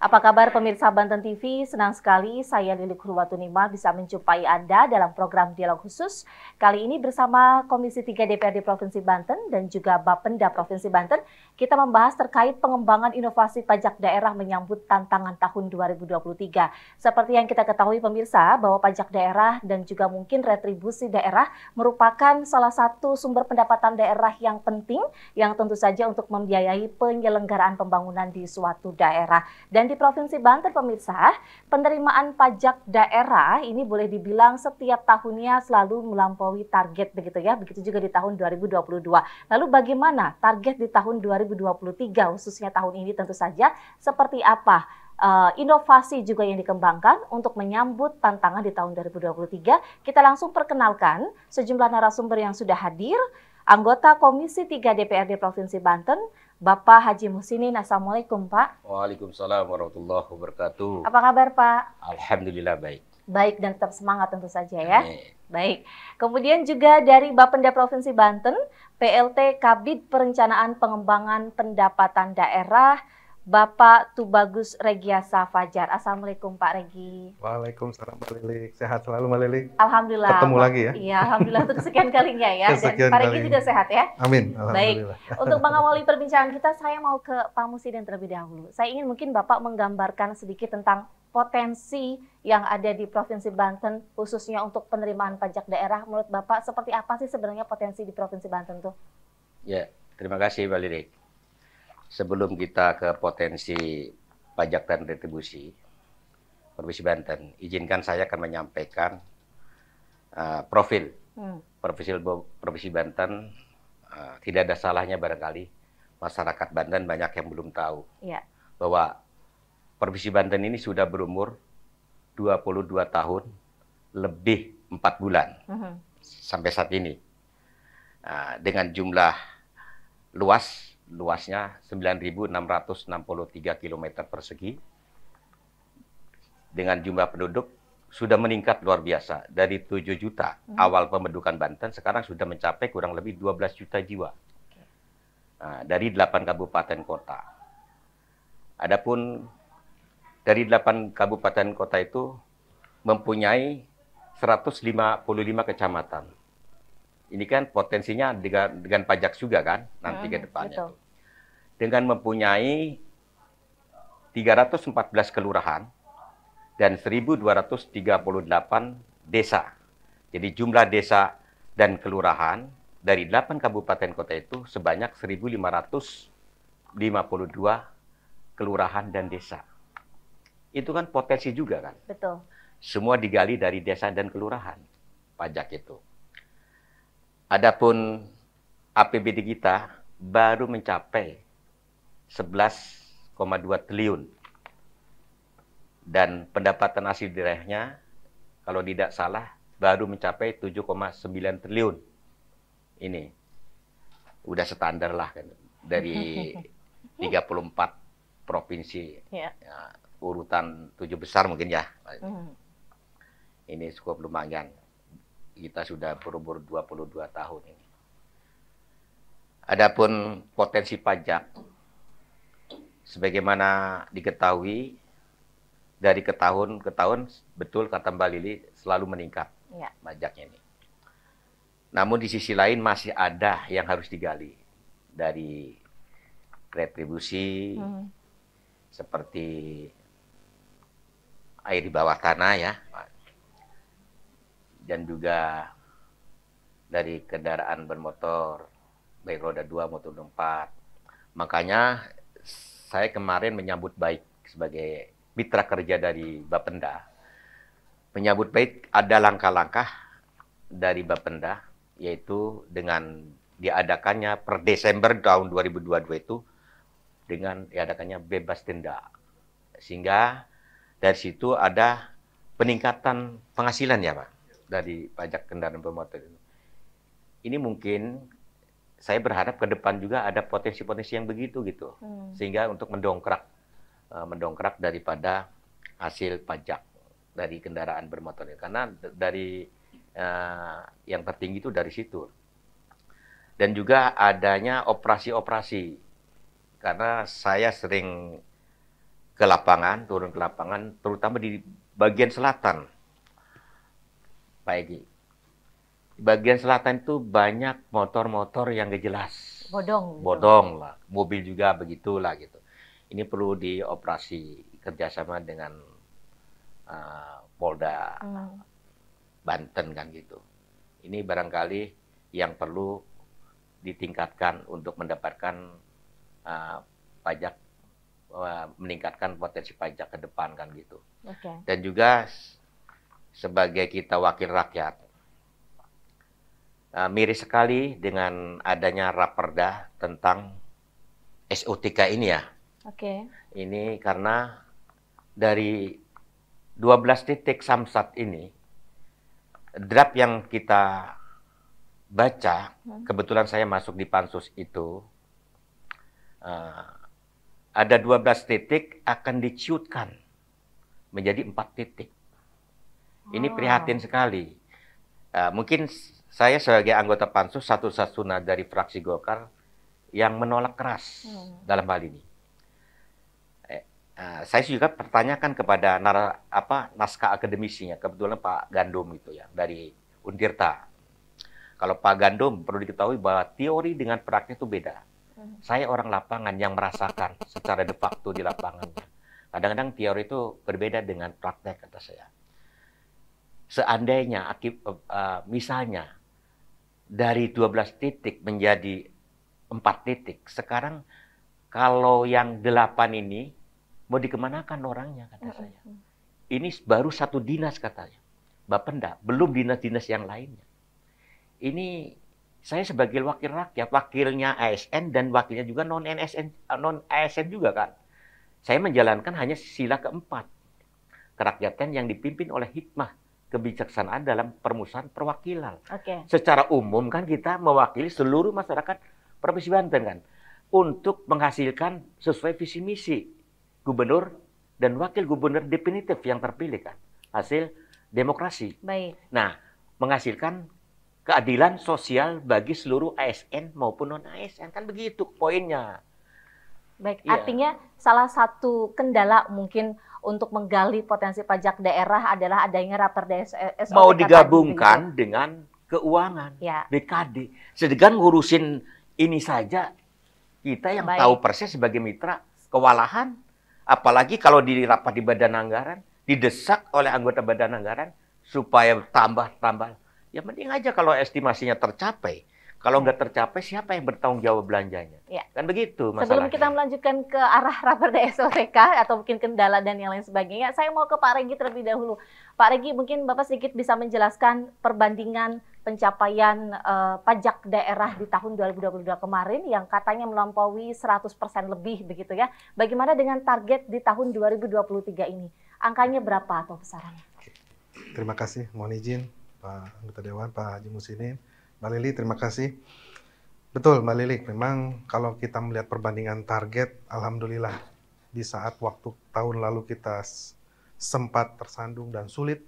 Apa kabar pemirsa Banten TV? Senang sekali saya Lili Kurwatunima bisa menjumpai Anda dalam program Dialog Khusus. Kali ini bersama Komisi 3 DPRD Provinsi Banten dan juga Bapenda Provinsi Banten, kita membahas terkait pengembangan inovasi pajak daerah menyambut tantangan tahun 2023. Seperti yang kita ketahui pemirsa, bahwa pajak daerah dan juga mungkin retribusi daerah merupakan salah satu sumber pendapatan daerah yang penting yang tentu saja untuk membiayai penyelenggaraan pembangunan di suatu daerah. Dan di Provinsi Banten pemirsa, penerimaan pajak daerah ini boleh dibilang setiap tahunnya selalu melampaui target begitu ya, begitu juga di tahun 2022. Lalu bagaimana target di tahun 2023 khususnya tahun ini tentu saja seperti apa? Eh, inovasi juga yang dikembangkan untuk menyambut tantangan di tahun 2023. Kita langsung perkenalkan sejumlah narasumber yang sudah hadir, anggota Komisi 3 DPRD Provinsi Banten, Bapak Haji Musinin. Assalamualaikum Pak. Waalaikumsalam warahmatullahi wabarakatuh. Apa kabar Pak? Alhamdulillah baik. Baik dan tetap semangat tentu saja ya. Amin. Baik. Kemudian juga dari Bapenda Provinsi Banten, PLT Kabid Perencanaan Pengembangan Pendapatan Daerah Bapak Tubagus Regiasa Fajar. Assalamualaikum Pak Regi. Waalaikumsalam Mbak Lili. Sehat selalu Mbak Lili. Alhamdulillah. Ketemu lagi ya. Iya, Alhamdulillah untuk sekian kalinya ya. Kesekian Dan Pak Regi juga sehat ya. Amin. Baik. Untuk mengawali perbincangan kita, saya mau ke Pak Musiden terlebih dahulu. Saya ingin mungkin Bapak menggambarkan sedikit tentang potensi yang ada di Provinsi Banten khususnya untuk penerimaan pajak daerah. Menurut Bapak, seperti apa sih sebenarnya potensi di Provinsi Banten tuh? Ya, terima kasih Mbak Lili sebelum kita ke potensi pajak dan retribusi, Provinsi Banten, izinkan saya akan menyampaikan uh, profil hmm. Provinsi, Provinsi Banten. Uh, tidak ada salahnya barangkali masyarakat Banten banyak yang belum tahu ya. bahwa Provinsi Banten ini sudah berumur 22 tahun lebih empat bulan hmm. sampai saat ini. Uh, dengan jumlah luas luasnya 9.663 km persegi dengan jumlah penduduk sudah meningkat luar biasa dari 7 juta hmm. awal pembentukan Banten sekarang sudah mencapai kurang lebih 12 juta jiwa nah, dari 8 kabupaten kota. Adapun dari 8 kabupaten kota itu mempunyai 155 kecamatan ini kan potensinya dengan, dengan pajak juga kan nanti hmm, ke depannya. Betul. Dengan mempunyai 314 kelurahan dan 1238 desa. Jadi jumlah desa dan kelurahan dari 8 kabupaten kota itu sebanyak 1552 kelurahan dan desa. Itu kan potensi juga kan? Betul. Semua digali dari desa dan kelurahan pajak itu. Adapun APBD kita baru mencapai 11,2 triliun dan pendapatan asli daerahnya kalau tidak salah baru mencapai 7,9 triliun. Ini udah standar lah kan dari 34 provinsi yeah. ya, urutan tujuh besar mungkin ya. Mm. Ini cukup lumayan kita sudah berumur 22 tahun ini. Adapun potensi pajak, sebagaimana diketahui dari ke tahun ke tahun betul kata Mbak Lili selalu meningkat ya. pajaknya ini. Namun di sisi lain masih ada yang harus digali dari retribusi hmm. seperti air di bawah tanah ya dan juga dari kendaraan bermotor baik roda 2 maupun 4. Makanya saya kemarin menyambut baik sebagai mitra kerja dari Bapenda. Menyambut baik ada langkah-langkah dari Bapenda yaitu dengan diadakannya per Desember tahun 2022 itu dengan diadakannya bebas denda. Sehingga dari situ ada peningkatan penghasilan ya Pak dari pajak kendaraan bermotor itu. Ini mungkin saya berharap ke depan juga ada potensi-potensi yang begitu gitu, hmm. sehingga untuk mendongkrak eh, mendongkrak daripada hasil pajak dari kendaraan bermotor itu. Karena dari uh, yang tertinggi itu dari situ. Dan juga adanya operasi-operasi karena saya sering ke lapangan, turun ke lapangan, terutama di bagian selatan. Pak Egi. Bagian selatan itu banyak motor-motor yang gak jelas. Bodong. Gitu. Bodong lah. Mobil juga begitulah gitu. Ini perlu dioperasi kerjasama dengan uh, Polda hmm. Banten kan gitu. Ini barangkali yang perlu ditingkatkan untuk mendapatkan uh, pajak uh, meningkatkan potensi pajak ke depan kan gitu. Okay. Dan juga sebagai kita wakil rakyat. Uh, eh, miris sekali dengan adanya raperda tentang SUTK ini ya. Oke. Okay. Ini karena dari 12 titik samsat ini draft yang kita baca, hmm. kebetulan saya masuk di pansus itu uh, ada 12 titik akan diciutkan menjadi empat titik. Ini oh. prihatin sekali. Uh, mungkin saya sebagai anggota pansus satu-satunya dari fraksi Golkar yang menolak keras hmm. dalam hal ini. Eh, uh, saya juga pertanyakan kepada nara, apa naskah akademisinya kebetulan Pak Gandum itu ya dari Untirta. Kalau Pak Gandum perlu diketahui bahwa teori dengan praktek itu beda. Hmm. Saya orang lapangan yang merasakan secara de facto di lapangannya. Kadang-kadang teori itu berbeda dengan praktek kata saya seandainya akib, uh, misalnya dari 12 titik menjadi empat titik, sekarang kalau yang delapan ini mau dikemanakan orangnya kata saya. Ini baru satu dinas katanya. Bapenda, belum dinas-dinas yang lainnya. Ini saya sebagai wakil rakyat, wakilnya ASN dan wakilnya juga non ASN eh, non ASN juga kan. Saya menjalankan hanya sila keempat kerakyatan yang dipimpin oleh hikmah kebijaksanaan dalam permusuhan perwakilan. Okay. Secara umum kan kita mewakili seluruh masyarakat Provinsi Banten kan untuk menghasilkan sesuai visi misi gubernur dan wakil gubernur definitif yang terpilih kan hasil demokrasi. Baik. Nah, menghasilkan keadilan sosial bagi seluruh ASN maupun non ASN kan begitu poinnya. Baik, ya. artinya salah satu kendala mungkin untuk menggali potensi pajak daerah adalah adanya raperda SOPK. E e Mau gitu ya. digabungkan dengan keuangan, ya. BKD. Sedangkan ngurusin ini saja kita yang Baik. tahu persis sebagai mitra kewalahan. Apalagi kalau di rapat di badan anggaran, didesak oleh anggota badan anggaran supaya tambah-tambah. Ya mending aja kalau estimasinya tercapai, kalau nggak tercapai, siapa yang bertanggung jawab belanjanya? Ya. Kan begitu masalahnya. Sebelum kita melanjutkan ke arah raperda SOTK atau mungkin kendala dan yang lain sebagainya, saya mau ke Pak Regi terlebih dahulu. Pak Regi, mungkin Bapak sedikit bisa menjelaskan perbandingan pencapaian uh, pajak daerah di tahun 2022 kemarin yang katanya melampaui 100% lebih begitu ya. Bagaimana dengan target di tahun 2023 ini? Angkanya berapa atau besarannya? Terima kasih, mohon izin Pak Anggota Dewan, Pak Haji Musinin. Mbak Lili, terima kasih. Betul, Mbak Lili. Memang kalau kita melihat perbandingan target, alhamdulillah di saat waktu tahun lalu kita sempat tersandung dan sulit,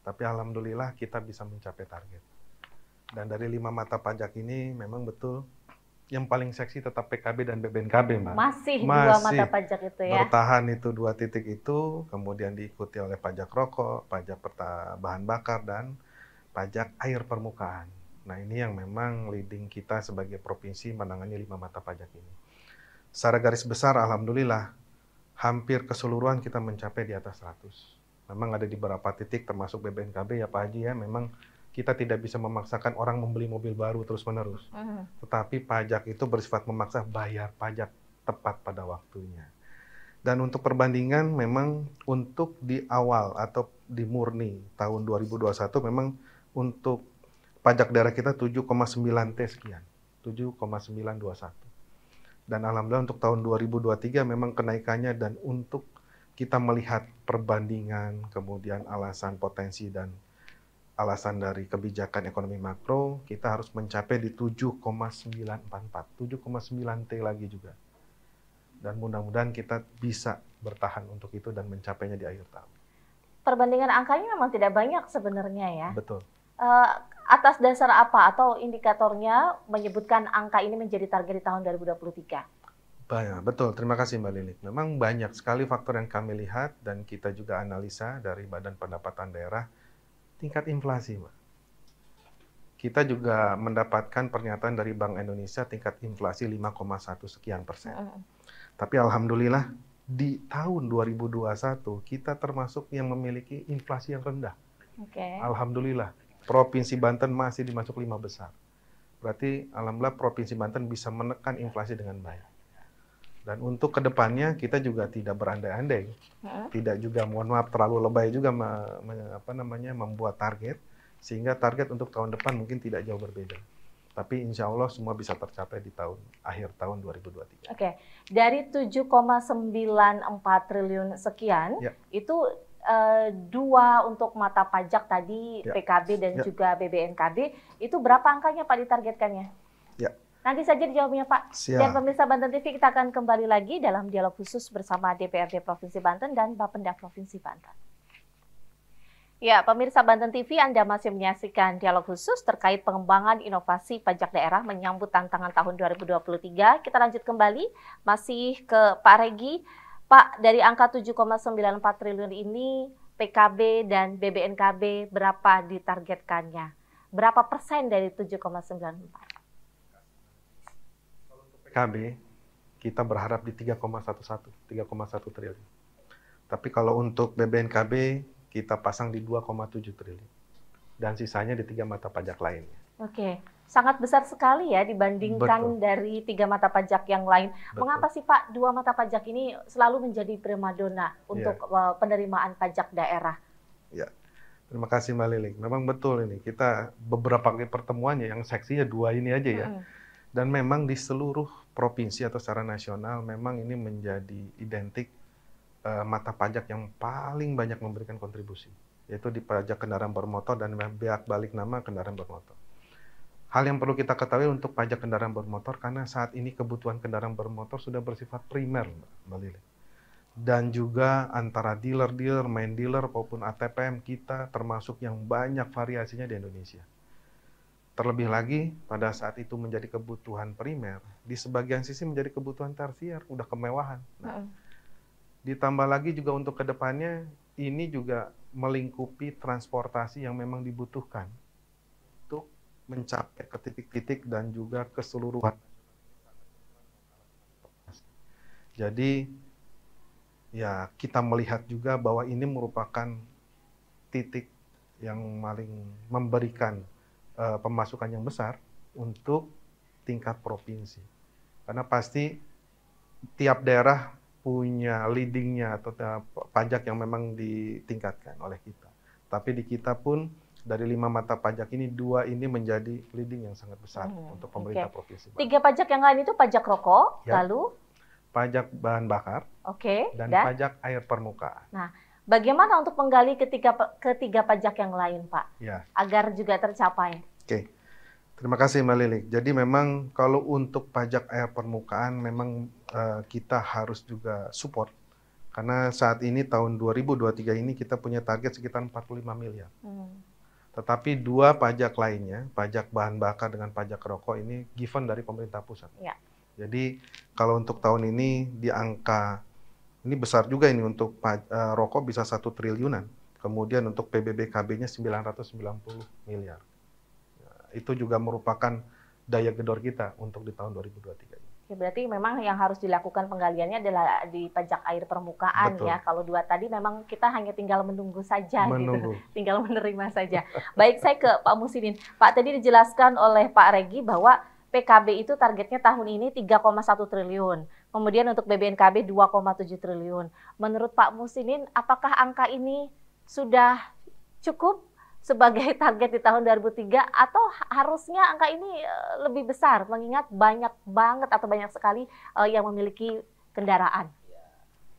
tapi alhamdulillah kita bisa mencapai target. Dan dari lima mata pajak ini memang betul yang paling seksi tetap PKB dan BBNKB, Mbak. Masih, Masih dua mata pajak itu ya. Bertahan itu dua titik itu, kemudian diikuti oleh pajak rokok, pajak bahan bakar dan pajak air permukaan. Nah ini yang memang leading kita sebagai provinsi menangani lima mata pajak ini. Secara garis besar Alhamdulillah hampir keseluruhan kita mencapai di atas 100. Memang ada di beberapa titik termasuk BBNKB ya Pak Haji ya memang kita tidak bisa memaksakan orang membeli mobil baru terus-menerus. Uh -huh. Tetapi pajak itu bersifat memaksa bayar pajak tepat pada waktunya. Dan untuk perbandingan memang untuk di awal atau di murni tahun 2021 memang untuk pajak daerah kita 7,9 T sekian. 7,921. Dan alhamdulillah untuk tahun 2023 memang kenaikannya dan untuk kita melihat perbandingan, kemudian alasan potensi dan alasan dari kebijakan ekonomi makro, kita harus mencapai di 7,944, 7,9 T lagi juga. Dan mudah-mudahan kita bisa bertahan untuk itu dan mencapainya di akhir tahun. Perbandingan angkanya memang tidak banyak sebenarnya ya. Betul. Eh, atas dasar apa atau indikatornya menyebutkan angka ini menjadi target di tahun 2023? Banyak, betul. Terima kasih Mbak Lili. Memang banyak sekali faktor yang kami lihat dan kita juga analisa dari Badan Pendapatan Daerah tingkat inflasi, Mbak. Kita juga mendapatkan pernyataan dari Bank Indonesia tingkat inflasi 5,1 sekian persen. Mm. Tapi alhamdulillah di tahun 2021 kita termasuk yang memiliki inflasi yang rendah. Okay. Alhamdulillah Provinsi Banten masih dimasuk lima besar. Berarti alhamdulillah Provinsi Banten bisa menekan inflasi dengan baik. Dan untuk kedepannya kita juga tidak berandai-andai, tidak juga mohon maaf terlalu lebay juga me, me, apa namanya membuat target, sehingga target untuk tahun depan mungkin tidak jauh berbeda. Tapi insya Allah semua bisa tercapai di tahun akhir tahun 2023. Oke, okay. dari 7,94 triliun sekian ya. itu Eh, dua untuk mata pajak tadi ya. PKB dan ya. juga BBNKB itu berapa angkanya Pak ditargetkannya? Ya. Nanti saja dijawabnya Pak. Siap. Dan pemirsa Banten TV kita akan kembali lagi dalam dialog khusus bersama DPRD Provinsi Banten dan Bapenda Provinsi Banten. Ya, pemirsa Banten TV, Anda masih menyaksikan dialog khusus terkait pengembangan inovasi pajak daerah menyambut tantangan tahun 2023. Kita lanjut kembali, masih ke Pak Regi. Pak, dari angka 7,94 triliun ini PKB dan BBNKB berapa ditargetkannya? Berapa persen dari 7,94? PKB kita berharap di 3,11, 3,1 triliun. Tapi kalau untuk BBNKB kita pasang di 2,7 triliun. Dan sisanya di tiga mata pajak lainnya. Oke, sangat besar sekali ya dibandingkan Betul. dari tiga mata pajak yang lain. Betul. Mengapa sih Pak dua mata pajak ini selalu menjadi primadona ya. untuk ya. penerimaan pajak daerah? Ya, terima kasih Mbak Lilik. Memang betul ini kita beberapa kali pertemuannya yang seksinya dua ini aja ya. -hmm. Dan memang di seluruh provinsi atau secara nasional memang ini menjadi identik uh, mata pajak yang paling banyak memberikan kontribusi yaitu di pajak kendaraan bermotor dan biak balik nama kendaraan bermotor. Hal yang perlu kita ketahui untuk pajak kendaraan bermotor karena saat ini kebutuhan kendaraan bermotor sudah bersifat primer, Mbak Lili. Dan juga antara dealer-dealer, main dealer maupun ATPM kita termasuk yang banyak variasinya di Indonesia. Terlebih lagi pada saat itu menjadi kebutuhan primer, di sebagian sisi menjadi kebutuhan tersier, udah kemewahan. Nah, ditambah lagi juga untuk kedepannya ini juga melingkupi transportasi yang memang dibutuhkan mencapai ke titik-titik dan juga keseluruhan. Jadi ya kita melihat juga bahwa ini merupakan titik yang paling memberikan uh, pemasukan yang besar untuk tingkat provinsi. Karena pasti tiap daerah punya leadingnya atau eh, pajak yang memang ditingkatkan oleh kita. Tapi di kita pun dari lima mata pajak ini dua ini menjadi leading yang sangat besar hmm, untuk pemerintah okay. provinsi. Bali. Tiga pajak yang lain itu pajak rokok, ya. lalu pajak bahan bakar, okay, dan, dan pajak air permukaan. Nah, bagaimana untuk menggali ketiga ketiga pajak yang lain, Pak? Ya. Agar juga tercapai. Oke. Okay. Terima kasih Mbak Lilik. Jadi memang kalau untuk pajak air permukaan memang uh, kita harus juga support karena saat ini tahun 2023 ini kita punya target sekitar 45 miliar. Hmm. Tetapi dua pajak lainnya, pajak bahan bakar dengan pajak rokok ini given dari pemerintah pusat. Ya. Jadi kalau untuk tahun ini di angka ini besar juga ini untuk e, rokok bisa satu triliunan. Kemudian untuk PBBKB-nya 990 miliar. Ya, itu juga merupakan daya gedor kita untuk di tahun 2023. Ya, berarti memang yang harus dilakukan penggaliannya adalah di pajak air permukaan ya. Betul. ya. Kalau dua tadi memang kita hanya tinggal menunggu saja gitu. menunggu. gitu. Tinggal menerima saja. Baik, saya ke Pak Musinin. Pak tadi dijelaskan oleh Pak Regi bahwa PKB itu targetnya tahun ini 3,1 triliun. Kemudian untuk BBNKB 2,7 triliun. Menurut Pak Musinin apakah angka ini sudah cukup sebagai target di tahun 2003 atau harusnya angka ini eh, lebih besar mengingat banyak banget atau banyak sekali eh, yang memiliki kendaraan? Ya,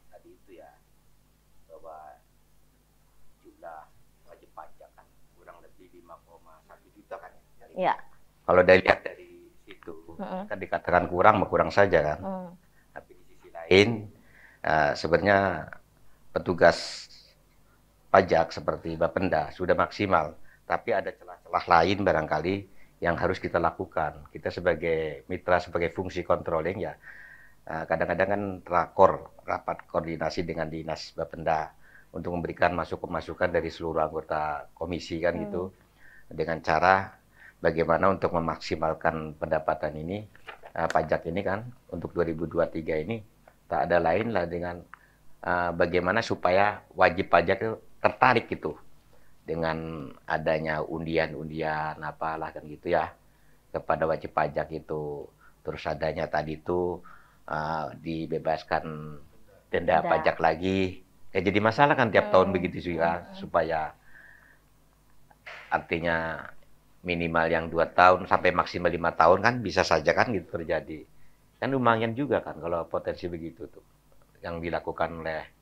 tadi itu ya bahwa jumlah pajak kan kurang lebih 5,1 juta kan ya. ya. Kalau dilihat dari situ mm -hmm. kan dikatakan kurang kurang saja kan. Mm. Tapi di sisi lain uh, sebenarnya petugas pajak seperti Bapenda sudah maksimal, tapi ada celah-celah lain barangkali yang harus kita lakukan. Kita sebagai mitra sebagai fungsi controlling ya eh, kadang-kadang kan rakor rapat koordinasi dengan dinas Bapenda untuk memberikan masukan-masukan dari seluruh anggota komisi kan hmm. gitu dengan cara bagaimana untuk memaksimalkan pendapatan ini uh, pajak ini kan untuk 2023 ini tak ada lain lah dengan uh, bagaimana supaya wajib pajak itu tertarik gitu dengan adanya undian-undian apalah kan gitu ya kepada wajib pajak itu terus adanya tadi itu uh, eh, dibebaskan denda, Tidak. pajak lagi ya jadi masalah kan tiap tahun begitu juga supaya artinya minimal yang dua tahun sampai maksimal lima tahun kan bisa saja kan gitu terjadi kan lumayan juga kan kalau potensi begitu tuh yang dilakukan oleh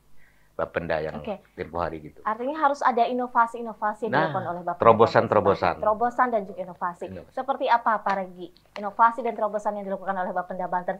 Bapenda yang okay. tempo hari gitu. Artinya harus ada inovasi-inovasi yang nah, dilakukan oleh Bapenda. Terobosan-terobosan. Terobosan dan juga inovasi. inovasi. Seperti apa Pak Regi? Inovasi dan terobosan yang dilakukan oleh Bapenda Banten.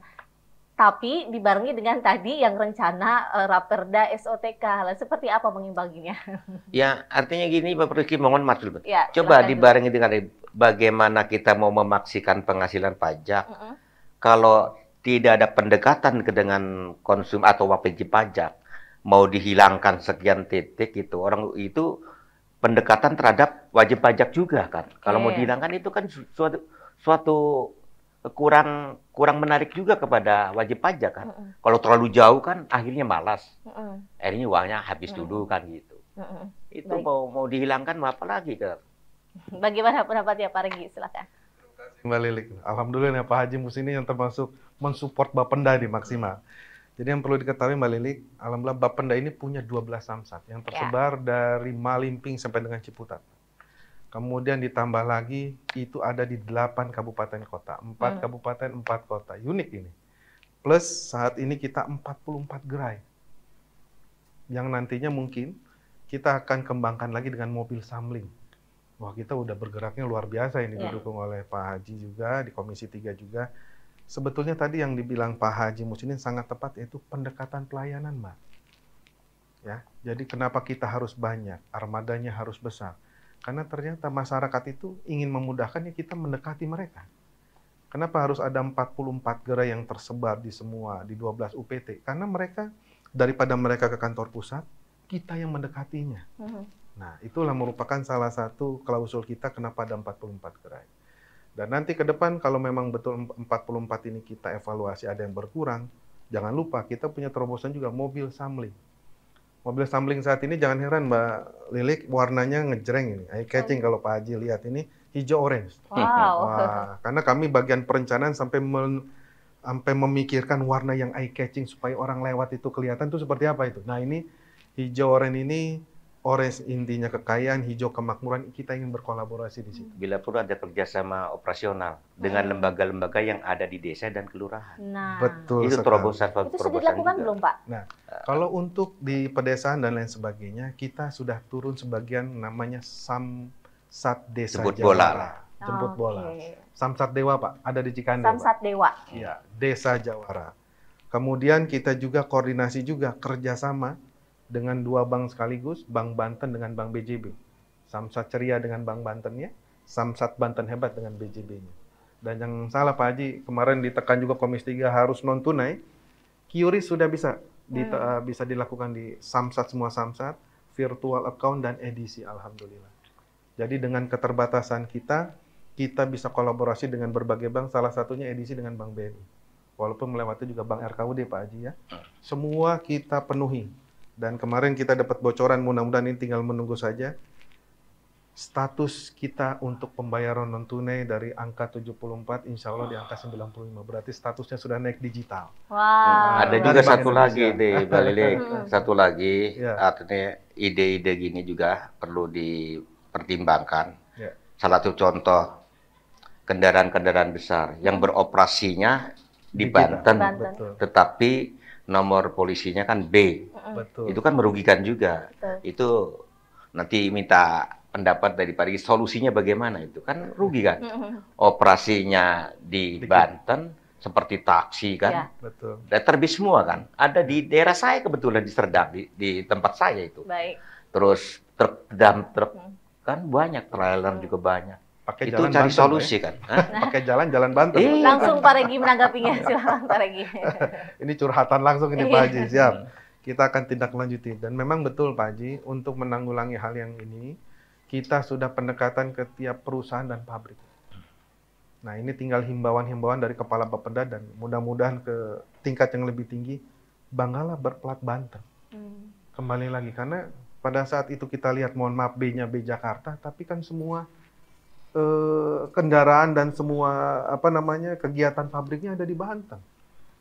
Tapi dibarengi dengan tadi yang rencana uh, Raperda SOTK. Lalu seperti apa mengimbanginya? ya, artinya gini Pak Rizky, mohon maaf dulu. Ya, Coba dibarengi dengan bagaimana kita mau memaksikan penghasilan pajak. Mm -hmm. Kalau tidak ada pendekatan ke dengan konsum atau wajib pajak, mau dihilangkan sekian titik gitu orang itu pendekatan terhadap wajib pajak juga kan kalau mau iya. dihilangkan itu kan suatu suatu kurang kurang menarik juga kepada wajib pajak kan mm -mm. kalau terlalu jauh kan akhirnya malas mm -mm. akhirnya uangnya habis mm -mm. dulu kan gitu mm -mm. itu Baik. mau mau dihilangkan mau apa lagi kan bagaimana pendapat ya Pak Regi silakan Mbak Lilik, Alhamdulillah ya Pak Haji Musini yang termasuk mensupport Bapenda di maksimal. Jadi yang perlu diketahui Mbak Lili, alhamdulillah Bapenda ini punya 12 samsat yang ya. tersebar ya. dari Malimping sampai dengan Ciputat. Kemudian ditambah lagi itu ada di 8 kabupaten kota, 4 hmm. kabupaten, 4 kota. Unik ini. Plus saat ini kita 44 gerai. Yang nantinya mungkin kita akan kembangkan lagi dengan mobil samling. Wah, kita udah bergeraknya luar biasa ini ya. didukung oleh Pak Haji juga di Komisi 3 juga Sebetulnya tadi yang dibilang Pak Haji Musinin sangat tepat yaitu pendekatan pelayanan, Mbak. Ya, jadi kenapa kita harus banyak, armadanya harus besar? Karena ternyata masyarakat itu ingin memudahkannya kita mendekati mereka. Kenapa harus ada 44 gerai yang tersebar di semua di 12 UPT? Karena mereka daripada mereka ke kantor pusat, kita yang mendekatinya. Mm -hmm. Nah, itulah merupakan salah satu klausul kita kenapa ada 44 gerai. Dan nanti ke depan kalau memang betul 44 ini kita evaluasi ada yang berkurang, jangan lupa kita punya terobosan juga mobil samling. Mobil samling saat ini jangan heran Mbak Lilik warnanya ngejreng ini. Eye catching oh. kalau Pak Haji lihat ini hijau orange. Wow. Wah, karena kami bagian perencanaan sampai men, sampai memikirkan warna yang eye catching supaya orang lewat itu kelihatan itu seperti apa itu. Nah, ini hijau orange ini orange intinya kekayaan, hijau kemakmuran, kita ingin berkolaborasi di situ. Bila perlu ada kerjasama operasional dengan iya. lembaga-lembaga yang ada di desa dan kelurahan. Nah, betul. Itu terobosan itu sudah dilakukan juga. belum, Pak? Nah, eh. kalau untuk di pedesaan dan lain sebagainya, kita sudah turun sebagian namanya Samsat desa Jemput bola. jemput ah, bola. Okay. Samsat Dewa Pak, ada di Cikande. Samsat Pak. Dewa. Iya, Desa Jawara. Kemudian kita juga koordinasi juga kerjasama dengan dua bank sekaligus, Bank Banten dengan Bank BJB. Samsat ceria dengan Bank Banten ya, Samsat Banten hebat dengan BJB-nya. Dan yang salah Pak Haji, kemarin ditekan juga Komisi 3 harus non tunai. Kiuri sudah bisa hmm. uh, bisa dilakukan di Samsat semua Samsat, virtual account dan edisi alhamdulillah. Jadi dengan keterbatasan kita, kita bisa kolaborasi dengan berbagai bank, salah satunya edisi dengan Bank BNI. Walaupun melewati juga Bank RKUD Pak Haji ya. Hmm. Semua kita penuhi dan kemarin kita dapat bocoran, mudah-mudahan ini tinggal menunggu saja. Status kita untuk pembayaran non-tunai dari angka 74, insya Allah di angka 95. Berarti statusnya sudah naik digital. Wow. Nah, Ada juga satu hmm. satu lagi deh, Mbak satu lagi, artinya ide-ide gini juga perlu dipertimbangkan. yeah. Salah satu contoh, kendaraan-kendaraan besar yang beroperasinya di Banten, Banten. Betul. tetapi nomor polisinya kan B. Betul. Itu kan merugikan juga. Betul. Itu nanti minta pendapat dari Pak Riki, solusinya bagaimana itu? Kan rugi kan? Operasinya di Dikit. Banten seperti taksi kan? Ya. Betul. Dan terbis semua kan? Ada di daerah saya kebetulan di Serdang, di, di tempat saya itu. Baik. Terus truk, dam truk, kan banyak trailer juga banyak pakai itu jalan cari Banten, solusi ya. kan pakai jalan jalan Banten eh, langsung Pak Regi menanggapinya silakan Pak Regi ini curhatan langsung ini Pak Haji iya. siap kita akan tindak lanjuti dan memang betul Pak Haji untuk menanggulangi hal yang ini kita sudah pendekatan ke tiap perusahaan dan pabrik nah ini tinggal himbauan-himbauan dari kepala Bapeda dan mudah-mudahan ke tingkat yang lebih tinggi banggalah berplat Banten hmm. kembali lagi karena pada saat itu kita lihat mohon maaf B-nya B Jakarta tapi kan semua Eh, kendaraan dan semua apa namanya kegiatan pabriknya ada di Banten.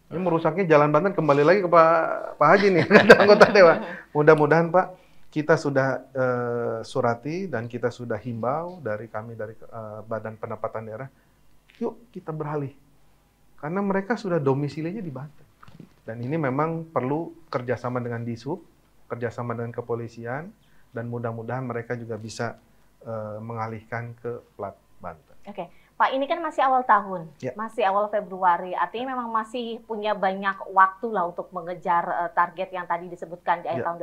Ini merusaknya jalan Banten kembali lagi ke Pak Pak Haji nih kata anggota dewan. Mudah-mudahan Pak kita sudah uh, surati dan kita sudah himbau dari kami dari uh, Badan Pendapatan Daerah. Yuk kita beralih karena mereka sudah domisilinya di Banten. Dan ini memang perlu kerjasama dengan Disub, kerjasama dengan kepolisian, dan mudah-mudahan mereka juga bisa Eh, mengalihkan ke plat Banten. Oke, okay. Pak ini kan masih awal tahun, ya. masih awal Februari, artinya memang masih punya banyak waktu lah untuk mengejar eh, target yang tadi disebutkan di akhir ya. tahun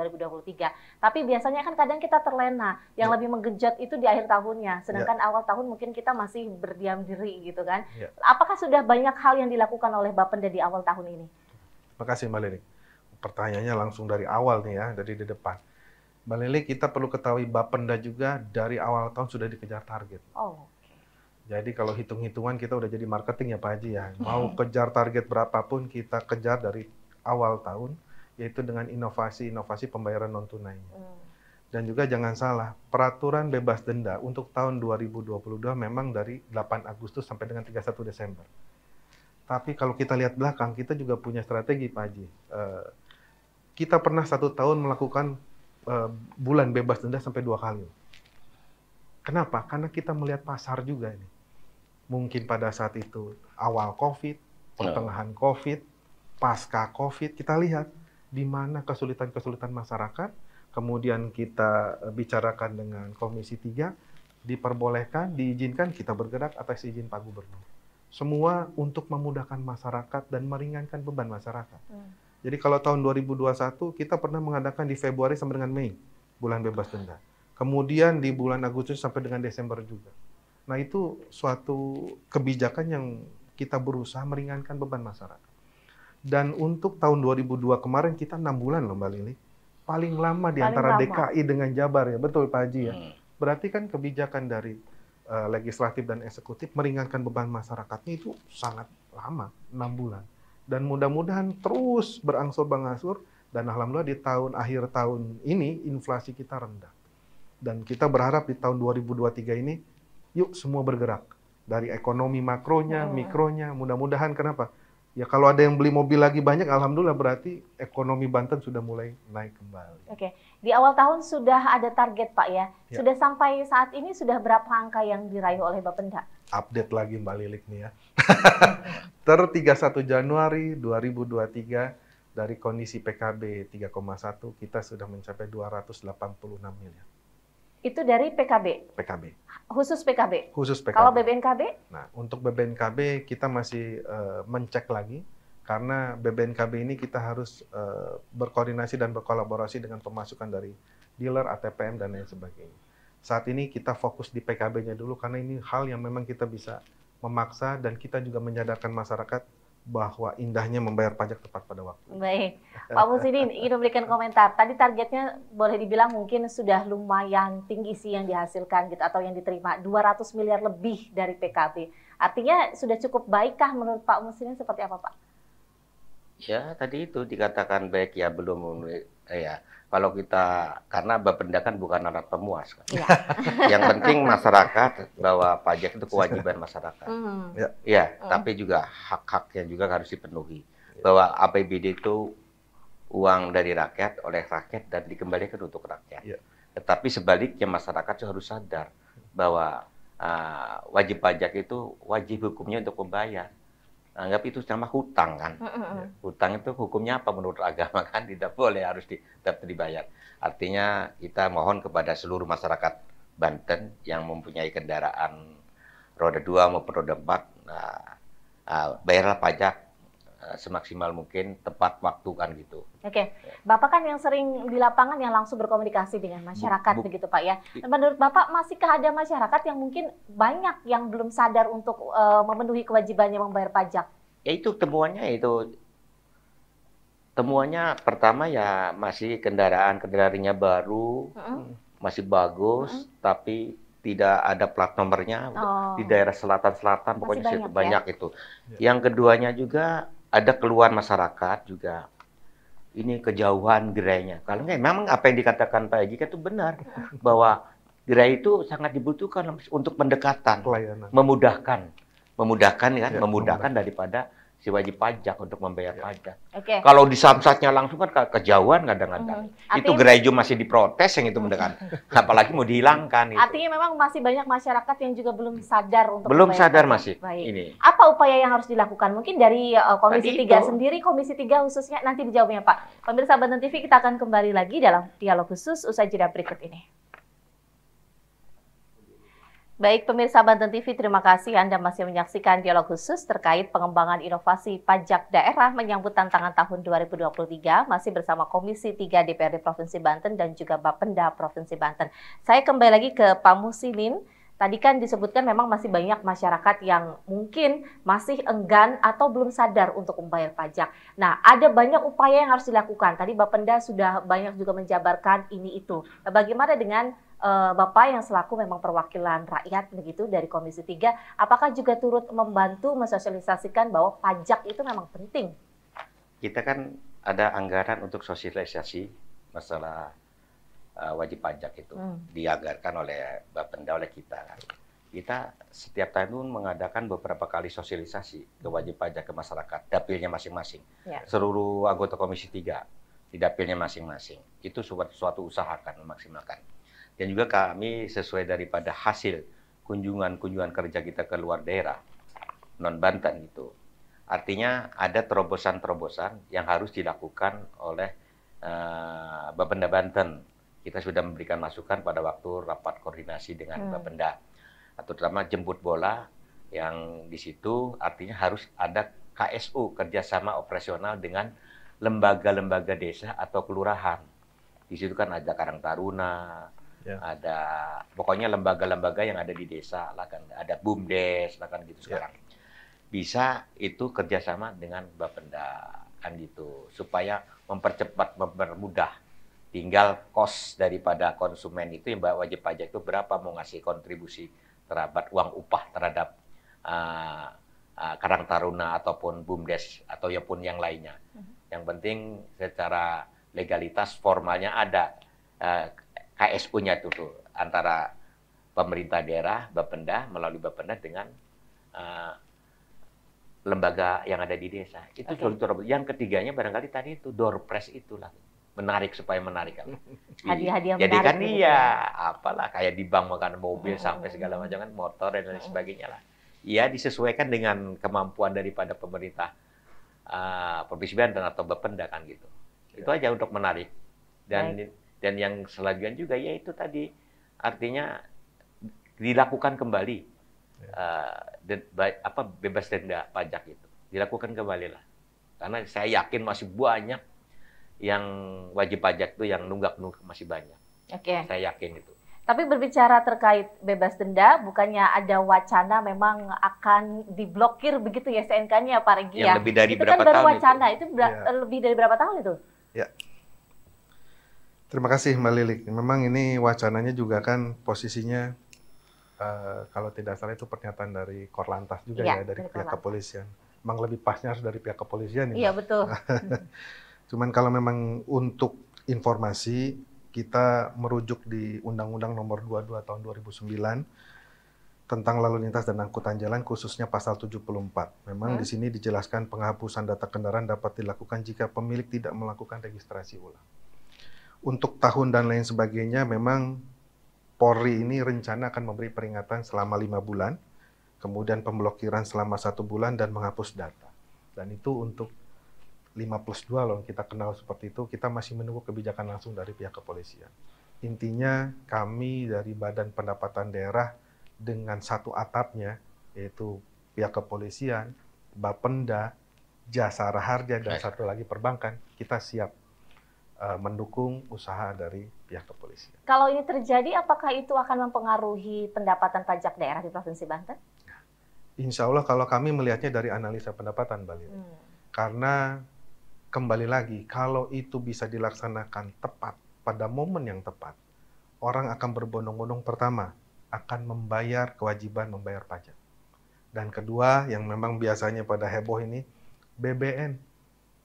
2023. Tapi biasanya kan kadang kita terlena, yang ya. lebih menggenjot itu di akhir tahunnya, sedangkan ya. awal tahun mungkin kita masih berdiam diri gitu kan. Ya. Apakah sudah banyak hal yang dilakukan oleh Bapenda di awal tahun ini? Terima kasih Mbak Lirik. Pertanyaannya langsung dari awal nih ya, dari di depan Mbak Lili, kita perlu ketahui Bapenda juga dari awal tahun sudah dikejar target. Oh. Okay. Jadi kalau hitung-hitungan kita udah jadi marketing ya Pak Haji ya. Hmm. Mau kejar target berapapun kita kejar dari awal tahun, yaitu dengan inovasi-inovasi pembayaran non tunai. Hmm. Dan juga jangan salah, peraturan bebas denda untuk tahun 2022 memang dari 8 Agustus sampai dengan 31 Desember. Tapi kalau kita lihat belakang, kita juga punya strategi Pak Haji. Eh, kita pernah satu tahun melakukan Eh, bulan bebas denda sampai dua kali. Kenapa? Karena kita melihat pasar juga ini. Mungkin pada saat itu awal COVID, nah. pertengahan COVID, pasca COVID, kita lihat di mana kesulitan-kesulitan masyarakat, kemudian kita eh, bicarakan dengan Komisi 3, diperbolehkan, diizinkan kita bergerak atas izin Pak Gubernur. Semua untuk memudahkan masyarakat dan meringankan beban masyarakat. Hmm. Jadi kalau tahun 2021 kita pernah mengadakan di Februari sampai dengan Mei bulan bebas denda. Kemudian di bulan Agustus sampai dengan Desember juga. Nah itu suatu kebijakan yang kita berusaha meringankan beban masyarakat. Dan untuk tahun 2002 kemarin kita enam bulan loh Mbak Lili. Paling lama di Paling antara lama. DKI dengan Jabar ya, betul Pak Haji ya. Hmm. Berarti kan kebijakan dari uh, legislatif dan eksekutif meringankan beban masyarakatnya itu sangat lama, enam bulan dan mudah-mudahan terus berangsur angsur dan alhamdulillah di tahun akhir tahun ini inflasi kita rendah. Dan kita berharap di tahun 2023 ini yuk semua bergerak dari ekonomi makronya, oh. mikronya, mudah-mudahan kenapa? Ya kalau ada yang beli mobil lagi banyak alhamdulillah berarti ekonomi Banten sudah mulai naik kembali. Oke. Di awal tahun sudah ada target Pak ya. ya. Sudah sampai saat ini sudah berapa angka yang diraih oleh Bapenda? update lagi Mbak Lilik nih ya. Ter 31 Januari 2023 dari kondisi PKB 3,1 kita sudah mencapai 286 miliar. Itu dari PKB? PKB. Khusus PKB? Khusus PKB. Kalau BBNKB? Nah, untuk BBNKB kita masih uh, mencek lagi karena BBNKB ini kita harus uh, berkoordinasi dan berkolaborasi dengan pemasukan dari dealer, ATPM, dan lain sebagainya saat ini kita fokus di PKB-nya dulu karena ini hal yang memang kita bisa memaksa dan kita juga menyadarkan masyarakat bahwa indahnya membayar pajak tepat pada waktu. Baik, Pak Musidin ingin memberikan komentar. Tadi targetnya boleh dibilang mungkin sudah lumayan tinggi sih yang dihasilkan gitu atau yang diterima 200 miliar lebih dari PKB. Artinya sudah cukup baikkah menurut Pak Musidin seperti apa Pak? Ya tadi itu dikatakan baik ya belum eh, ya kalau kita karena bapenda kan bukan anak pemuas kan. Ya. yang penting masyarakat bahwa pajak itu kewajiban masyarakat. Hmm. Ya, ya mm. tapi juga hak-haknya juga harus dipenuhi. Bahwa APBD itu uang dari rakyat oleh rakyat dan dikembalikan untuk rakyat. Ya. Tetapi sebaliknya masyarakat harus sadar bahwa uh, wajib pajak itu wajib hukumnya untuk membayar anggap itu sama hutang kan. Uh, uh, Hutang itu hukumnya apa menurut agama kan tidak boleh harus di, tetap dibayar. Artinya kita mohon kepada seluruh masyarakat Banten yang mempunyai kendaraan roda dua maupun roda empat, nah, uh, bayarlah pajak Eh, semaksimal mungkin tepat waktu kan gitu. Oke, Bapak kan yang sering di lapangan yang langsung berkomunikasi dengan masyarakat bu, bu, begitu Pak ya. Nah, menurut Bapak masihkah ada masyarakat yang mungkin banyak yang belum sadar untuk uh, memenuhi kewajibannya membayar pajak? Ya itu temuannya itu temuannya pertama ya masih kendaraan kendaraannya baru, mm -hmm. masih bagus mm -hmm. tapi tidak ada plat nomornya oh. di daerah selatan selatan pokoknya banyak, banyak ya? itu. Ya. Yang keduanya juga ada keluhan masyarakat juga ini kejauhan gerainya. Kalau nggak, memang apa yang dikatakan Pak Egi kan itu benar bahwa gerai itu sangat dibutuhkan untuk pendekatan, Pelayanan. memudahkan, memudahkan ya kan, ya, memudahkan, memudahkan daripada si wajib pajak untuk membayar iya. pajak. Okay. Kalau di samsatnya langsung kan ke kejauhan kadang-kadang. Mm -hmm. Itu gerejo masih diprotes yang itu mm-hmm. mendekat. Apalagi mau dihilangkan. Gitu. Artinya memang masih banyak masyarakat yang juga belum sadar untuk belum sadar pajak. masih. Baik. Ini. Apa upaya yang harus dilakukan? Mungkin dari uh, Komisi Tadi 3 itu. sendiri, Komisi 3 khususnya nanti dijawabnya Pak. Pemirsa Banten TV kita akan kembali lagi dalam dialog khusus usai jeda berikut ini. Baik pemirsa Banten TV, terima kasih Anda masih menyaksikan dialog khusus terkait pengembangan inovasi pajak daerah menyambut tantangan tahun 2023 masih bersama Komisi 3 DPRD Provinsi Banten dan juga Bapenda Provinsi Banten. Saya kembali lagi ke Pak Musimin. Tadi kan disebutkan memang masih banyak masyarakat yang mungkin masih enggan atau belum sadar untuk membayar pajak. Nah, ada banyak upaya yang harus dilakukan. Tadi Bapenda sudah banyak juga menjabarkan ini itu. Nah, bagaimana dengan uh, Bapak yang selaku memang perwakilan rakyat begitu dari Komisi 3, apakah juga turut membantu mensosialisasikan bahwa pajak itu memang penting? Kita kan ada anggaran untuk sosialisasi masalah uh, wajib pajak itu hmm. dianggarkan oleh Bapenda oleh kita Kita setiap tahun mengadakan beberapa kali sosialisasi ke wajib pajak ke masyarakat, dapilnya masing-masing. Ya. Seluruh anggota Komisi 3 di dapilnya masing-masing. Itu suatu, suatu usaha kan memaksimalkan dan juga kami sesuai daripada hasil kunjungan-kunjungan kerja kita ke luar daerah non Banten itu, Artinya ada terobosan-terobosan yang harus dilakukan oleh uh, Bapenda Banten. Kita sudah memberikan masukan pada waktu rapat koordinasi dengan hmm. Bapenda. Atau nah, terutama jemput bola yang di situ artinya harus ada KSU kerjasama operasional dengan lembaga-lembaga desa atau kelurahan. Di situ kan ada Karang Taruna, yeah. ada pokoknya lembaga-lembaga yang ada di desa lah kan ada bumdes lah kan gitu ya. sekarang bisa itu kerjasama dengan bapenda kan gitu supaya mempercepat mempermudah tinggal kos daripada konsumen itu yang wajib pajak itu berapa mau ngasih kontribusi terhadap uang upah terhadap uh, uh, Karang Taruna ataupun BUMDes atau ya pun yang lainnya. mm -hmm. Yang penting secara legalitas formalnya ada uh, KSU-nya tuh antara pemerintah daerah Bapenda melalui Bapenda dengan uh, lembaga yang ada di desa. Itu okay. Yang ketiganya barangkali tadi itu door press itulah menarik supaya menarik kan. Hadiah-hadiah menarik. Jadi kan gitu iya, ya. apalah kayak di bank makan mobil oh. sampai segala macam kan motor dan lain hmm. sebagainya lah. Iya disesuaikan dengan kemampuan daripada pemerintah uh, provinsi Banten atau Bapenda kan gitu. Itu iya. aja untuk menarik. Dan Baik dan yang selanjutnya juga ya itu tadi artinya dilakukan kembali ya. uh, eh, de, apa bebas denda pajak itu dilakukan kembali lah karena saya yakin masih banyak yang wajib pajak itu yang nunggak nunggak masih banyak okay. saya yakin itu tapi berbicara terkait bebas denda, bukannya ada wacana memang akan diblokir begitu ya SNK-nya Pak Regi ya? Lebih dari itu kan berapa kan baru tahun wacana, itu, itu ya. lebih dari berapa tahun itu? Ya, Terima kasih Mbak Lilik. Memang ini wacananya juga kan posisinya uh, kalau tidak salah itu pernyataan dari Korlantas juga ya, ya dari pihak kepolisian. Memang lebih pasnya harus dari pihak kepolisian Iya betul. Cuman kalau memang untuk informasi kita merujuk di Undang-Undang Nomor 22 Tahun 2009 tentang lalu lintas dan angkutan jalan khususnya pasal 74. Memang hmm. di sini dijelaskan penghapusan data kendaraan dapat dilakukan jika pemilik tidak melakukan registrasi ulang untuk tahun dan lain sebagainya memang Polri ini rencana akan memberi peringatan selama lima bulan, kemudian pemblokiran selama satu bulan dan menghapus data. Dan itu untuk 5 plus 2 loh kita kenal seperti itu, kita masih menunggu kebijakan langsung dari pihak kepolisian. Intinya kami dari Badan Pendapatan Daerah dengan satu atapnya, yaitu pihak kepolisian, Bapenda, Jasara Harja, dan satu lagi perbankan, kita siap Eh, mendukung usaha dari pihak kepolisian. Kalau ini terjadi, apakah itu akan mempengaruhi pendapatan pajak daerah di Provinsi Banten? Ya. Insya Allah kalau kami melihatnya dari analisa pendapatan, Bali. Hmm. Karena kembali lagi, kalau itu bisa dilaksanakan tepat pada momen yang tepat, orang akan berbondong-bondong pertama akan membayar kewajiban membayar pajak. Dan kedua, yang memang biasanya pada heboh ini BBN.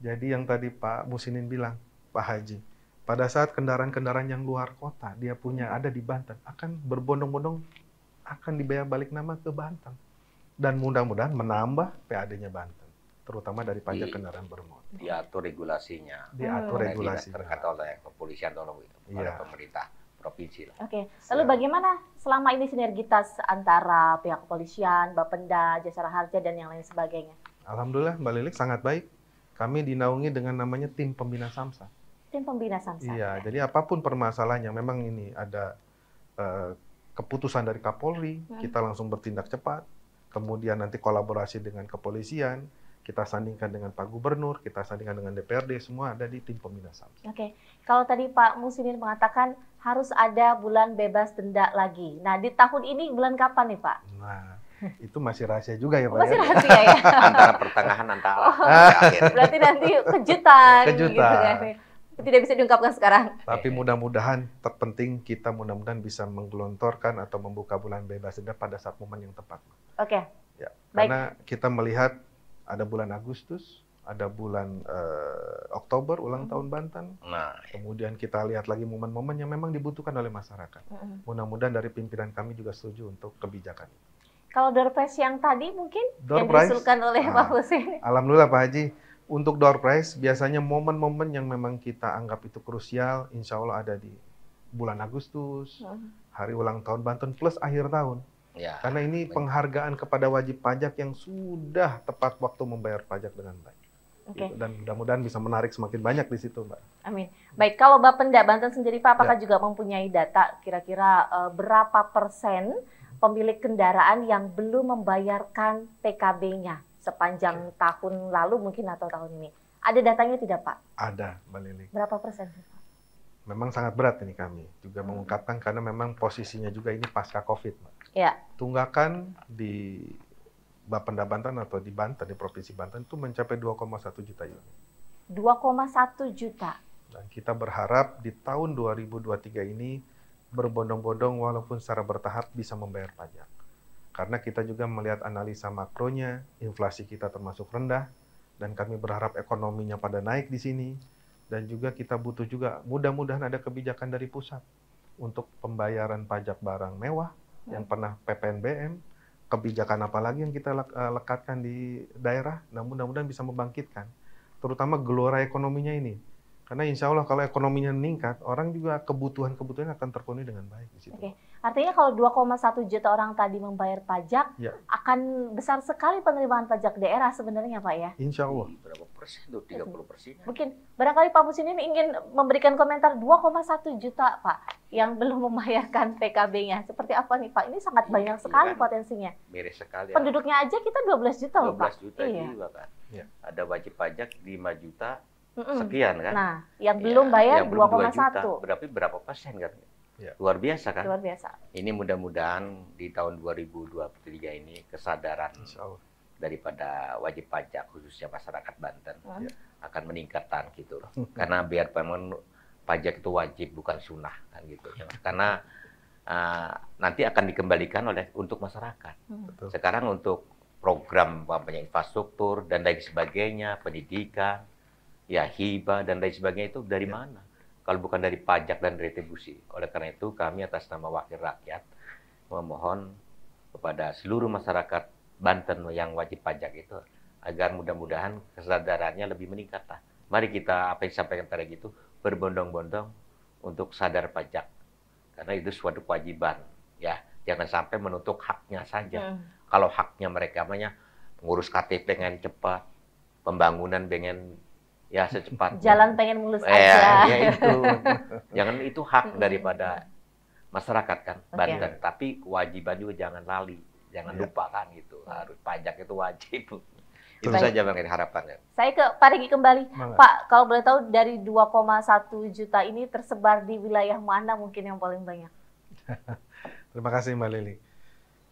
Jadi yang tadi Pak Musinin bilang, Pak Haji. Pada saat kendaraan-kendaraan yang luar kota dia punya ada di Banten akan berbondong-bondong akan dibayar balik nama ke Banten dan mudah-mudahan menambah PAD-nya Banten terutama dari pajak kendaraan bermotor. Diatur regulasinya. Diatur regulasi. Terkait oleh kepolisian tolong itu, ya. pemerintah provinsi lah. Oke, lalu ya. bagaimana selama ini sinergitas antara pihak kepolisian, Bapenda, Jasara Harja dan yang lain sebagainya? Alhamdulillah Mbak Lilik sangat baik. Kami dinaungi dengan namanya tim pembina Samsa tim pembina Samsat. Iya, jadi apapun permasalahannya memang ini ada uh, keputusan dari Kapolri, hmm. kita langsung bertindak cepat. Kemudian nanti kolaborasi dengan kepolisian, kita sandingkan dengan Pak Gubernur, kita sandingkan dengan DPRD, semua ada di tim pembina Samsat. Oke, okay. kalau tadi Pak Musinin mengatakan harus ada bulan bebas denda lagi. Nah, di tahun ini bulan kapan nih Pak? Nah, itu masih rahasia juga ya Pak. Masih ya? rahasia ya. antara pertengahan antara oh, akhir. Berarti nanti kejutan. Kejutan. Gitu kan tidak bisa diungkapkan sekarang. Tapi mudah-mudahan terpenting kita mudah-mudahan bisa menggelontorkan atau membuka bulan bebas sedap pada saat momen yang tepat. Oke. Okay. Ya, karena kita melihat ada bulan Agustus, ada bulan uh, Oktober ulang hmm. tahun Banten. Nah, kemudian kita lihat lagi momen-momen yang memang dibutuhkan oleh masyarakat. hmm Mudah-mudahan dari pimpinan kami juga setuju untuk kebijakan ini. Kalau door price yang tadi mungkin door yang price? diusulkan oleh nah, Pak Husin. Alhamdulillah Pak Haji untuk door prize, biasanya momen-momen yang memang kita anggap itu krusial, insya Allah ada di bulan Agustus, hmm. hari ulang tahun Banten plus akhir tahun. Ya. Karena ini penghargaan kepada wajib pajak yang sudah tepat waktu membayar pajak dengan baik. Okay. Gitu. Dan mudah-mudahan bisa menarik semakin banyak di situ, Mbak. Amin. Baik, kalau Bapenda Banten sendiri, Pak, apakah ya. juga mempunyai data kira-kira eh, berapa persen pemilik kendaraan yang belum membayarkan PKB-nya? sepanjang okay. Iya. tahun lalu mungkin atau tahun ini. Ada datanya tidak Pak? Ada Mbak Lili. Berapa persen? Memang sangat berat ini kami juga hmm. mengungkapkan karena memang posisinya juga ini pasca COVID. Mbak. Ya. Tunggakan di Bapenda Banten atau di Banten, di Provinsi Banten itu mencapai 2,1 juta unit. 2,1 juta? Dan kita berharap di tahun 2023 ini berbondong-bondong walaupun secara bertahap bisa membayar pajak. Karena kita juga melihat analisa makronya, inflasi kita termasuk rendah, dan kami berharap ekonominya pada naik di sini. Dan juga kita butuh juga mudah-mudahan ada kebijakan dari pusat untuk pembayaran pajak barang mewah yang pernah PPNBM, kebijakan apa lagi yang kita eh, lekatkan di daerah, dan mudah-mudahan bisa membangkitkan, terutama gelora ekonominya ini. Karena insya Allah kalau ekonominya meningkat, orang juga kebutuhan-kebutuhan akan terpenuhi dengan baik di situ. Okay. Artinya kalau 2,1 juta orang tadi membayar pajak, ya. akan besar sekali penerimaan pajak daerah sebenarnya Pak ya? Insya Allah. Berapa persen tuh? 30 iya. persen. Mungkin. Barangkali Pak ini ingin memberikan komentar 2,1 juta Pak yang belum membayarkan PKB-nya. Seperti apa nih Pak? Ini sangat iya, banyak sekali iya kan. potensinya. Mirip sekali. Ya. Penduduknya aja kita 12 juta loh Pak. 12 juta iya. juga kan. Ya. Ada wajib pajak 5 juta sekian kan. Nah, yang belum ya, bayar 2,1. Berarti berapa persen kan? Ya. Luar biasa kan? Luar biasa. Ini mudah-mudahan di tahun 2023 ini kesadaran daripada wajib pajak khususnya masyarakat Banten ya. akan meningkatkan gitu loh. Hmm. Karena biar memang pajak itu wajib bukan sunnah kan gitu. Ya. Karena uh, nanti akan dikembalikan oleh untuk masyarakat. Hmm. Betul. Sekarang untuk program banyak infrastruktur dan lain sebagainya, pendidikan, ya hibah dan lain sebagainya itu dari ya. mana? kalau bukan dari pajak dan retribusi. Oleh karena itu, kami atas nama wakil rakyat memohon kepada seluruh masyarakat Banten yang wajib pajak itu agar mudah-mudahan kesadarannya lebih meningkat. Mari kita apa yang disampaikan tadi itu berbondong-bondong untuk sadar pajak karena itu suatu kewajiban ya jangan sampai menutup haknya saja. Hmm. Kalau haknya mereka namanya ngurus KTP dengan cepat, pembangunan dengan ya secepatnya. Jalan pengen mulus eh, aja. Ya itu. jangan itu hak daripada masyarakat kan okay. Banten, tapi kewajiban juga jangan lali, jangan iya. lupa kan gitu. Mm. Harus pajak itu wajib. Itu saja Bang harapannya. Saya ke Pak Riki kembali. Pak, kalau boleh tahu dari 2,1 juta ini tersebar di wilayah mana mungkin yang paling banyak? Terima kasih Mbak Lili.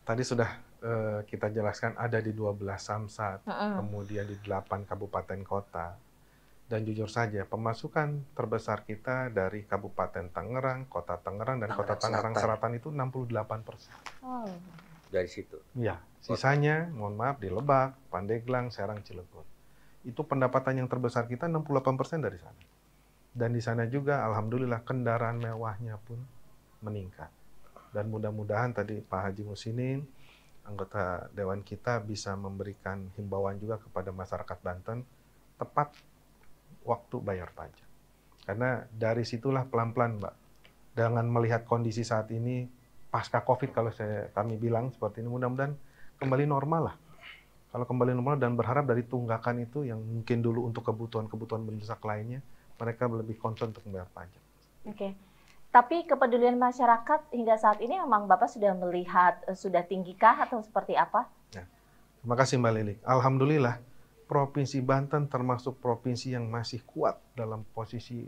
Tadi sudah eh, kita jelaskan ada di 12 samsat, mm -hmm. kemudian di 8 kabupaten kota, dan jujur saja, pemasukan terbesar kita dari Kabupaten Tangerang, Kota Tangerang, dan Tangerang Kota Tangerang Selatan. itu 68 persen. Oh. Dari situ? Ya. Sisanya, mohon maaf, di Lebak, Pandeglang, Serang, Cilegon. Itu pendapatan yang terbesar kita 68 persen dari sana. Dan di sana juga, Alhamdulillah, kendaraan mewahnya pun meningkat. Dan mudah-mudahan tadi Pak Haji Musinin, anggota Dewan kita bisa memberikan himbauan juga kepada masyarakat Banten, tepat waktu bayar pajak. Karena dari situlah pelan-pelan, Mbak. Dengan melihat kondisi saat ini pasca Covid kalau saya kami bilang seperti ini mudah-mudahan kembali normal lah. Kalau kembali normal dan berharap dari tunggakan itu yang mungkin dulu untuk kebutuhan-kebutuhan mendesak lainnya, mereka lebih concern untuk bayar pajak. Oke. Tapi kepedulian masyarakat hingga saat ini memang Bapak sudah melihat eh, sudah tinggikah atau seperti apa? Ya. Terima kasih Mbak Lili. Alhamdulillah Provinsi Banten termasuk provinsi yang masih kuat dalam posisi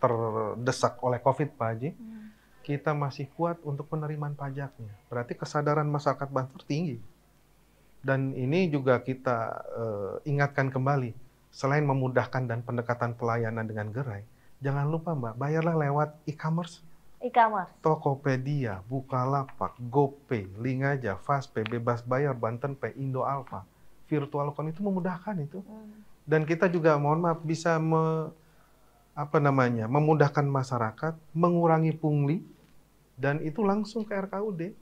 terdesak oleh COVID, Pak Haji. Hmm. Kita masih kuat untuk penerimaan pajaknya. Berarti kesadaran masyarakat Banten tinggi. Dan ini juga kita uh, ingatkan kembali, selain memudahkan dan pendekatan pelayanan dengan gerai, jangan lupa Mbak, bayarlah lewat e-commerce. E-commerce. Tokopedia, Bukalapak, GoPay, Lingaja, Fastpay, Bebas Bayar, Banten Pay, Indo Alfa virtual account itu memudahkan itu. Hmm. Dan kita juga mohon maaf bisa me, apa namanya memudahkan masyarakat, mengurangi pungli, dan itu langsung ke RKUD.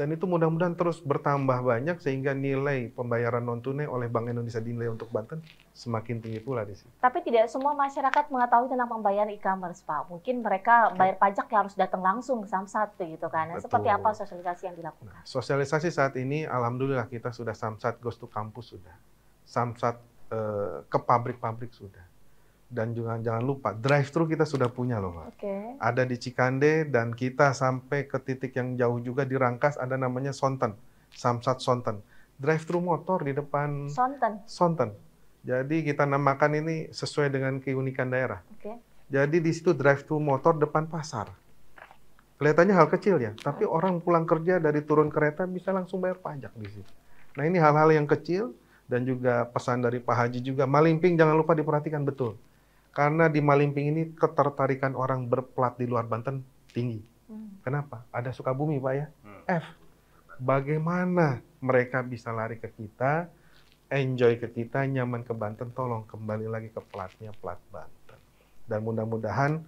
Dan itu mudah-mudahan terus bertambah banyak sehingga nilai pembayaran non tunai oleh Bank Indonesia dinilai untuk Banten semakin tinggi pula di sini. Tapi tidak semua masyarakat mengetahui tentang pembayaran e-commerce, Pak. Mungkin mereka bayar pajak ya harus datang langsung ke Samsat gitu kan. Betul. Nah, seperti apa sosialisasi yang dilakukan? Nah, sosialisasi saat ini alhamdulillah kita sudah Samsat Goes to Campus sudah. Samsat eh, ke pabrik-pabrik sudah dan juga jangan lupa drive thru kita sudah punya loh Pak. Okay. Ada di Cikande dan kita sampai ke titik yang jauh juga di Rangkas ada namanya Sonten, Samsat Sonten. Drive thru motor di depan Sonten. Sonten. Jadi kita namakan ini sesuai dengan keunikan daerah. Okay. Jadi di situ drive thru motor depan pasar. Kelihatannya hal kecil ya, tapi orang pulang kerja dari turun kereta bisa langsung bayar pajak di situ. Nah ini hal-hal yang kecil dan juga pesan dari Pak Haji juga, malimping jangan lupa diperhatikan betul karena di Malimping ini ketertarikan orang berplat di luar Banten tinggi. Hmm. Kenapa? Ada Sukabumi, Pak ya. Hmm. F. Bagaimana mereka bisa lari ke kita, enjoy ke kita, nyaman ke Banten, tolong kembali lagi ke platnya, plat Banten. Dan mudah-mudahan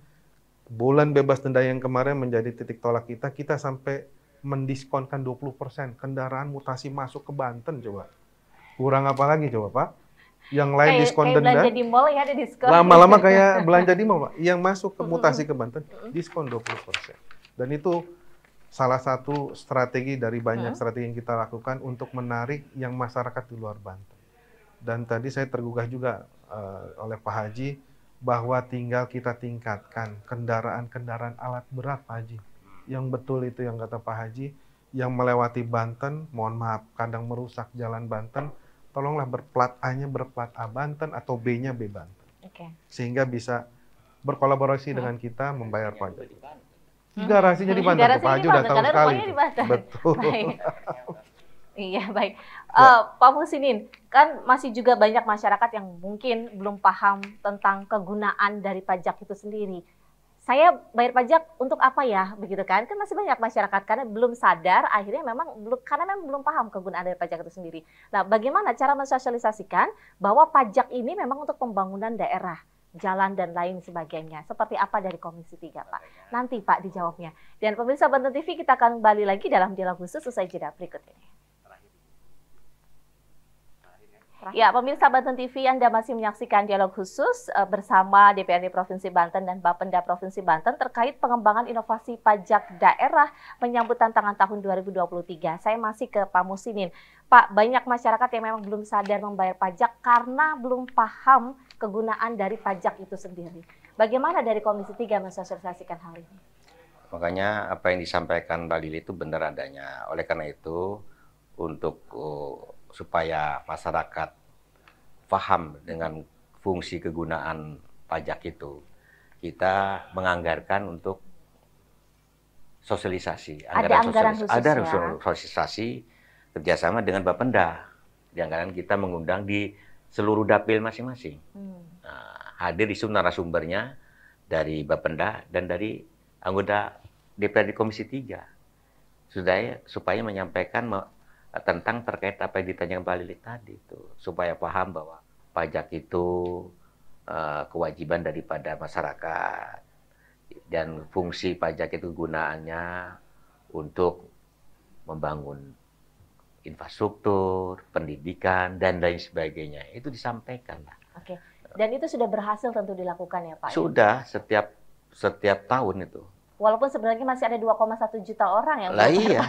bulan bebas denda yang kemarin menjadi titik tolak kita, kita sampai mendiskonkan 20% kendaraan mutasi masuk ke Banten coba. Kurang apa lagi coba Pak? Yang lain kayak, diskon kayak denda. belanja di mall ya ada diskon. Lama-lama kayak belanja di mall, Yang masuk ke mutasi ke Banten diskon 20%. Dan itu salah satu strategi dari banyak strategi yang kita lakukan untuk menarik yang masyarakat di luar Banten. Dan tadi saya tergugah juga uh, oleh Pak Haji bahwa tinggal kita tingkatkan kendaraan-kendaraan alat berat Pak Haji. Yang betul itu yang kata Pak Haji, yang melewati Banten, mohon maaf, kadang merusak jalan Banten, tolonglah berplat A-nya berplat A Banten atau B-nya B Banten. Okay. Sehingga bisa berkolaborasi hmm. dengan kita membayar pajak. Hmm. Garasinya di Banten, Pak Haji udah tahu sekali. Betul. Baik. iya, baik. Ya. Uh, Pak Musinin, kan masih juga banyak masyarakat yang mungkin belum paham tentang kegunaan dari pajak itu sendiri saya bayar pajak untuk apa ya begitu kan kan masih banyak masyarakat karena belum sadar akhirnya memang belum karena memang belum paham kegunaan dari pajak itu sendiri nah bagaimana cara mensosialisasikan bahwa pajak ini memang untuk pembangunan daerah jalan dan lain sebagainya. Seperti apa dari Komisi 3, Pak? Nanti Pak dijawabnya. Dan pemirsa Banten TV kita akan kembali lagi dalam dialog khusus usai jeda berikut ini. Terakhir. Ya, pemirsa Banten TV Anda masih menyaksikan dialog khusus eh, bersama DPRD Provinsi Banten dan Bapenda Provinsi Banten terkait pengembangan inovasi pajak daerah menyambut tangan tahun 2023. Saya masih ke Pak Musinin. Pak, banyak masyarakat yang memang belum sadar membayar pajak karena belum paham kegunaan dari pajak itu sendiri. Bagaimana dari Komisi 3 mensosialisasikan hal ini? Makanya apa yang disampaikan Mbak Lili itu benar adanya. Oleh karena itu, untuk uh, supaya masyarakat paham dengan fungsi kegunaan pajak itu, kita menganggarkan untuk sosialisasi. Anggaran ada anggaran sosialisasi, khusus ada ya? sosialisasi kerjasama dengan Bapenda. Di anggaran kita mengundang di seluruh dapil masing-masing. Hmm. Nah, hadir sumber narasumbernya dari Bapenda dan dari anggota DPRD Komisi 3. Supaya, supaya menyampaikan tentang terkait apa yang ditanyakan Pak Lili tadi itu supaya paham bahwa pajak itu uh, kewajiban daripada masyarakat dan fungsi pajak itu gunaannya untuk membangun infrastruktur, pendidikan dan lain sebagainya itu disampaikan lah. Oke. Dan itu sudah berhasil tentu dilakukan ya Pak. Sudah setiap setiap tahun itu Walaupun sebenarnya masih ada 2,1 juta orang yang lah iya.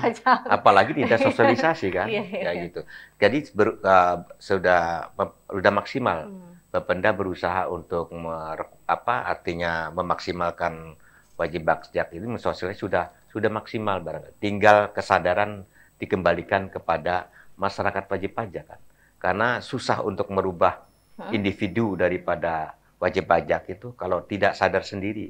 Apalagi tidak sosialisasi kan, iya. ya gitu. Jadi ber, uh, sudah sudah maksimal. Hmm. Bapenda berusaha untuk mer, apa artinya memaksimalkan wajib pajak ini sosialisasi sudah sudah maksimal barang. Tinggal kesadaran dikembalikan kepada masyarakat wajib pajak kan. Karena susah untuk merubah hmm. individu daripada wajib pajak itu kalau tidak sadar sendiri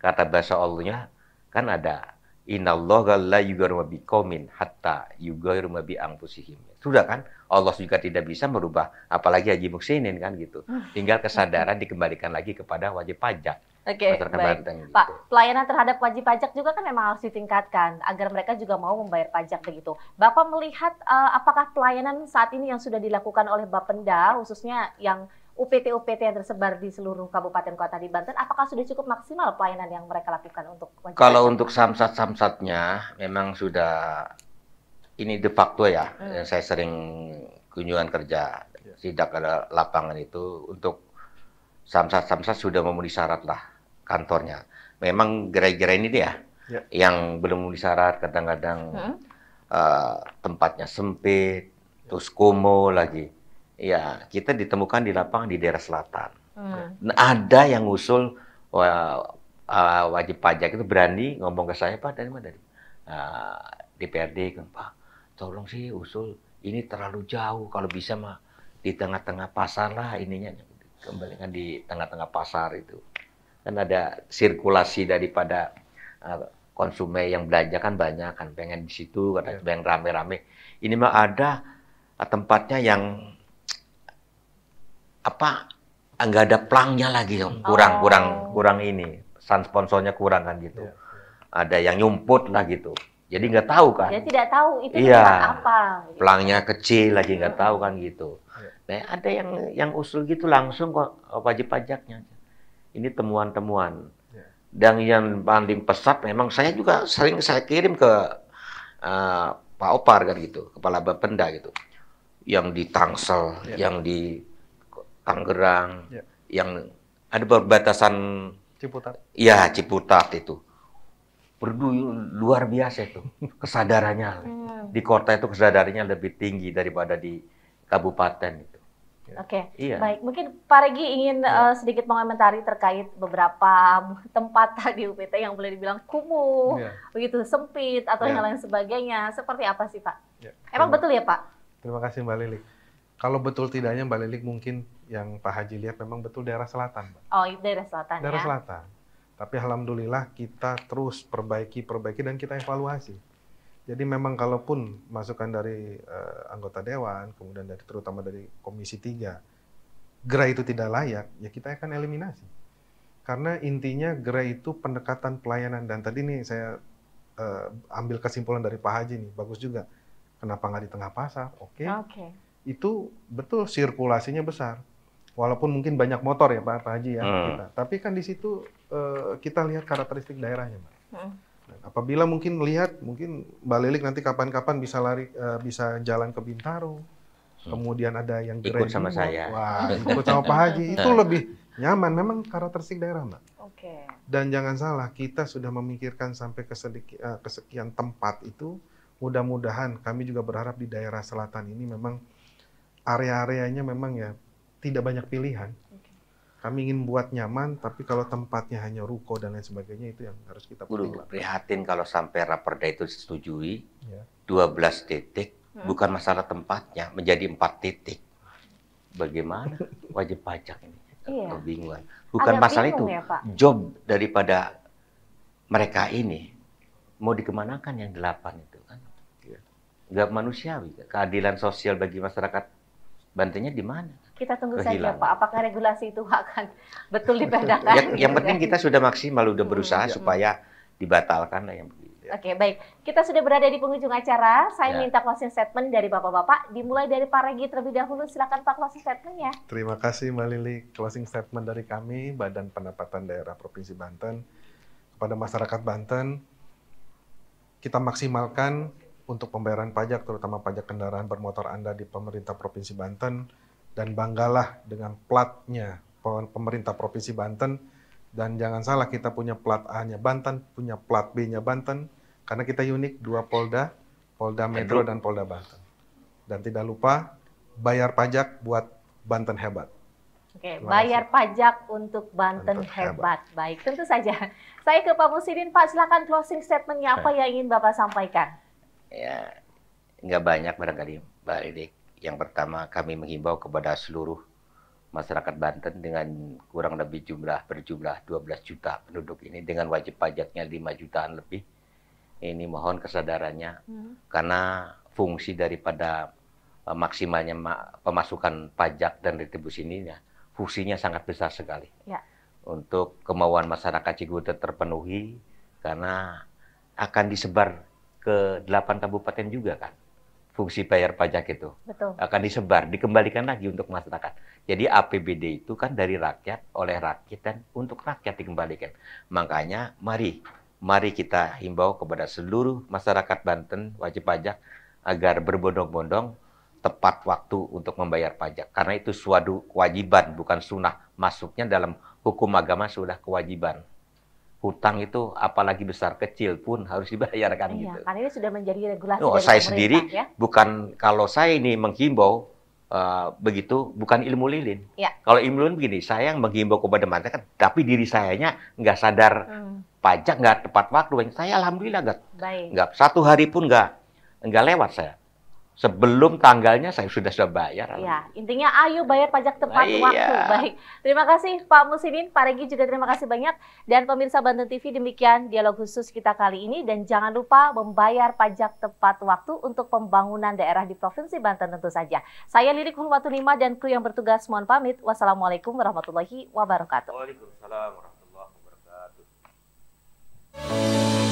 kata bahasa Allahnya Kan ada Innallaha la yughayyiru bi qaumin hatta yughayyiru bi anfusihim. Sudah kan? Allah juga tidak bisa merubah apalagi Haji Muksinin kan gitu. Ah. Tinggal kesadaran dikembalikan lagi kepada wajib pajak. Oke, okay, baik. Gitu. Pak, pelayanan terhadap wajib pajak juga kan memang harus ditingkatkan agar mereka juga mau membayar pajak begitu. Bapak melihat uh, apakah pelayanan saat ini yang sudah dilakukan oleh Bapenda khususnya yang UPT-UPT yang tersebar di seluruh kabupaten kota di Banten, apakah sudah cukup maksimal pelayanan yang mereka lakukan untuk wajib Kalau untuk samsat-samsatnya memang sudah ini de facto ya, hmm. yang saya sering kunjungan kerja ya. sidak ada lapangan itu untuk samsat-samsat sudah memenuhi syarat lah kantornya. Memang gerai-gerai ini dia ya. yang belum memenuhi syarat kadang-kadang hmm. uh, tempatnya sempit, terus kumuh lagi ya kita ditemukan di lapangan di daerah selatan. Hmm. Nah, ada yang usul uh, uh, ah, wajib pajak itu berani ngomong ke saya Pak dari mana dari uh, ah, DPRD kan, Pak tolong sih usul ini terlalu jauh kalau bisa mah di tengah-tengah pasar lah ininya kembali kan di tengah-tengah pasar itu kan ada sirkulasi daripada uh, konsumen yang belanja kan banyak kan pengen di situ kadang iya. yeah. pengen rame-rame ini mah ada tempatnya yang apa nggak ada plangnya lagi oh. kurang kurang kurang ini pesan sponsornya kurang kan gitu yeah. ada yang nyumput lah gitu jadi nggak tahu kan ya tidak tahu itu iya, apa gitu. plangnya kecil lagi nggak tahu kan gitu iya. nah ada yang yang usul gitu langsung kok wajib oh, pajaknya ini temuan-temuan iya. dan yang paling pesat memang saya juga sering saya kirim ke uh, Pak Opar kan gitu kepala Bapenda gitu yang di Tangsel iya. yang di Tangerang, yeah. yang ada perbatasan Ciputat. Iya, Ciputat itu. Perlu luar biasa itu kesadarannya. Hmm. di kota itu kesadarannya lebih tinggi daripada di kabupaten itu. Ya. Oke, okay. iya. baik. Mungkin Pak Regi ingin iya. uh, sedikit mengomentari terkait beberapa tempat di UPT yang boleh dibilang kumuh, iya. begitu sempit atau iya. yang lain sebagainya. Seperti apa sih Pak? Iya. Emang terima, betul ya Pak? Terima kasih Mbak Lilik. Kalau betul tidaknya Mbak Lilik mungkin yang Pak Haji lihat memang betul daerah selatan. Oh, daerah selatan daerah ya? selatan. Tapi alhamdulillah kita terus perbaiki, perbaiki dan kita evaluasi. Jadi memang kalaupun masukan dari uh, anggota dewan, kemudian dari terutama dari Komisi 3, gerai itu tidak layak, ya kita akan eliminasi. Karena intinya gerai itu pendekatan pelayanan dan tadi nih saya uh, ambil kesimpulan dari Pak Haji nih, bagus juga. Kenapa nggak di tengah pasar? Oke. Okay. Okay. Itu betul sirkulasinya besar walaupun mungkin banyak motor ya Pak, Pak Haji ya hmm. kita. Tapi kan di situ eh, kita lihat karakteristik daerahnya, Pak. Hmm. Apabila mungkin melihat mungkin Mbak Lilik nanti kapan-kapan bisa lari, eh, bisa jalan ke Bintaro. Hmm. Kemudian ada yang ikut sama saya. Wah, ikut sama Pak Haji itu lebih nyaman. Memang karakteristik daerah, Mbak. Oke. Okay. Dan jangan salah, kita sudah memikirkan sampai ke eh, kesekian tempat itu. Mudah-mudahan kami juga berharap di daerah selatan ini memang area-areanya memang ya tidak banyak pilihan. Kami ingin buat nyaman, tapi kalau tempatnya hanya ruko dan lain sebagainya itu yang harus kita pertimbangkan. Prihatin kalau sampai raperda itu disetujui ya. 12 titik, hmm. bukan masalah tempatnya menjadi empat titik. Bagaimana wajib pajak ini? Iya. Kebingungan. Bukan Agak masalah itu. Ya, Job daripada mereka ini mau dikemanakan yang delapan itu kan? Iya. Gak manusiawi. Keadilan sosial bagi masyarakat Bantainya di mana? Kita tunggu saja Pak, apakah regulasi itu akan betul dibedakan? yang, yang penting iya. kita sudah maksimal, sudah hmm, berusaha hmm. supaya dibatalkan lah yang begitu. Ya. Oke, okay, baik. Kita sudah berada di penghujung acara. Saya ya. minta closing statement dari Bapak-Bapak. Dimulai dari Pak Regi terlebih dahulu. Silakan Pak closing statement ya. Terima kasih Mbak Lili. Closing statement dari kami, Badan Pendapatan Daerah Provinsi Banten. Kepada masyarakat Banten, kita maksimalkan untuk pembayaran pajak, terutama pajak kendaraan bermotor Anda di pemerintah Provinsi Banten dan banggalah dengan platnya pemerintah Provinsi Banten dan jangan salah kita punya plat A-nya Banten, punya plat B-nya Banten karena kita unik dua Polda, Polda Metro dan Polda Banten. Dan tidak lupa bayar pajak buat Banten hebat. Oke, bayar pajak untuk Banten untuk hebat. hebat. Baik, tentu saja. Saya ke Pak Musidin, Pak silakan closing statementnya apa yang ingin Bapak sampaikan? Ya, nggak banyak barangkali Mbak Ridik yang pertama kami menghimbau kepada seluruh masyarakat Banten dengan kurang lebih jumlah berjumlah 12 juta penduduk ini dengan wajib pajaknya 5 jutaan lebih. Ini mohon kesadarannya hmm. karena fungsi daripada uh, maksimalnya pemasukan pajak dan retribusi ini ya, fungsinya sangat besar sekali. Ya. Untuk kemauan masyarakat Cigute terpenuhi karena akan disebar ke delapan kabupaten juga kan fungsi bayar pajak itu. Betul. Akan disebar, dikembalikan lagi untuk masyarakat. Jadi APBD itu kan dari rakyat, oleh rakyat, dan untuk rakyat dikembalikan. Makanya mari, mari kita himbau kepada seluruh masyarakat Banten, wajib pajak, agar berbondong-bondong tepat waktu untuk membayar pajak. Karena itu suatu kewajiban, bukan sunnah. Masuknya dalam hukum agama sudah kewajiban hutang itu apalagi besar kecil pun harus dibayarkan iya, gitu. Karena ini sudah menjadi regulasi. Oh, dari saya sendiri ya? bukan kalau saya ini menghimbau uh, begitu bukan ilmu lilin. Ya. Kalau ilmu lilin begini, saya yang menghimbau kepada masyarakat, tapi diri sayanya nggak sadar hmm. pajak nggak tepat waktu. Saya alhamdulillah nggak, nggak satu hari pun nggak nggak lewat saya sebelum tanggalnya saya sudah sudah bayar. Ya, intinya ayo bayar pajak tepat nah, waktu. Iya. Baik. Terima kasih Pak Musinin, Pak Regi juga terima kasih banyak dan pemirsa Banten TV demikian dialog khusus kita kali ini dan jangan lupa membayar pajak tepat waktu untuk pembangunan daerah di Provinsi Banten tentu saja. Saya Lirik Hulwatunima dan kru yang bertugas mohon pamit. Wassalamualaikum warahmatullahi wabarakatuh. Waalaikumsalam warahmatullahi wabarakatuh.